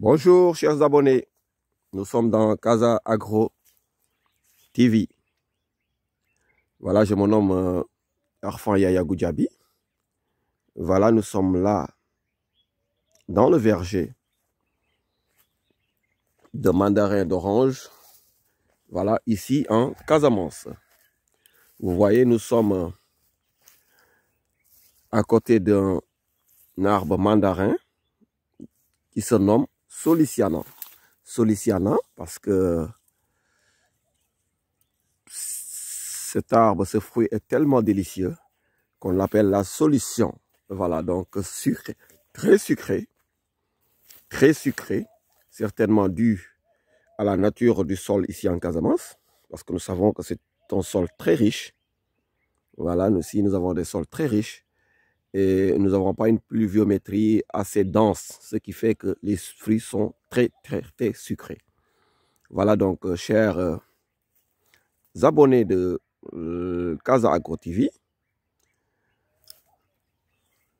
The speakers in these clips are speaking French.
Bonjour chers abonnés, nous sommes dans Casa Agro TV. Voilà, je me nomme euh, Arfan Yaya Voilà, nous sommes là dans le verger de mandarin d'orange. Voilà, ici en Casamance. Vous voyez, nous sommes euh, à côté d'un arbre mandarin qui se nomme Soliciana. Soliciana, parce que cet arbre, ce fruit est tellement délicieux qu'on l'appelle la solution. Voilà, donc sucré, très sucré, très sucré, certainement dû à la nature du sol ici en Casamance, parce que nous savons que c'est un sol très riche. Voilà, nous aussi, nous avons des sols très riches et nous n'avons pas une pluviométrie assez dense, ce qui fait que les fruits sont très, très, très sucrés. Voilà donc, euh, chers euh, abonnés de euh, Casa Agro TV,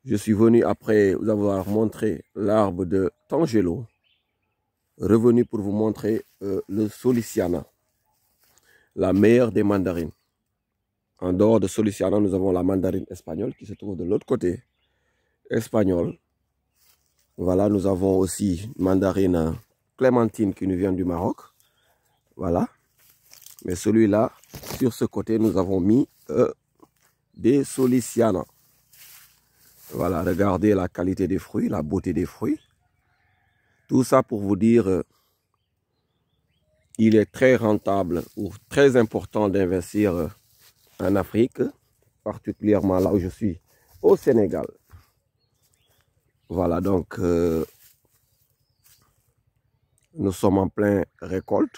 je suis venu après vous avoir montré l'arbre de Tangelo, revenu pour vous montrer le Soliciana, la meilleure des mandarines. En dehors de Soliciana, nous avons la mandarine espagnole qui se trouve de l'autre côté. Espagnole. Voilà, nous avons aussi mandarine clémentine qui nous vient du Maroc. Voilà. Mais celui-là, sur ce côté, nous avons mis euh, des Soliciana. Voilà, regardez la qualité des fruits, la beauté des fruits. Tout ça pour vous dire, euh, il est très rentable ou très important d'investir euh, en Afrique, particulièrement là où je suis, au Sénégal. Voilà, donc, euh, nous sommes en plein récolte.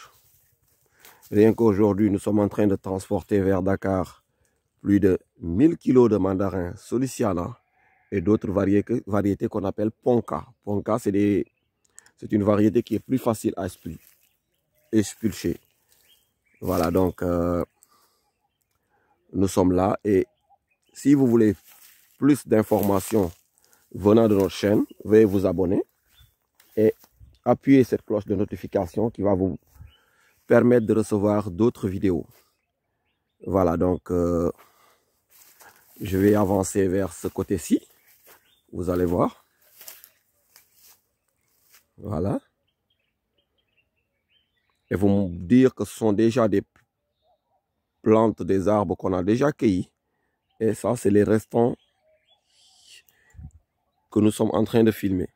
Rien qu'aujourd'hui, nous sommes en train de transporter vers Dakar plus de 1000 kilos de mandarins soliciana et d'autres variétés, qu'on appelle ponca. Ponka c'est une variété qui est plus facile à expulser. Voilà, donc... Euh, nous sommes là. Et si vous voulez plus d'informations venant de notre chaîne, veuillez vous abonner et appuyer cette cloche de notification qui va vous permettre de recevoir d'autres vidéos. Voilà, donc euh, je vais avancer vers ce côté-ci. Vous allez voir. Voilà. Et vous me dire que ce sont déjà des plantes des arbres qu'on a déjà cueillis. Et ça, c'est les restants que nous sommes en train de filmer.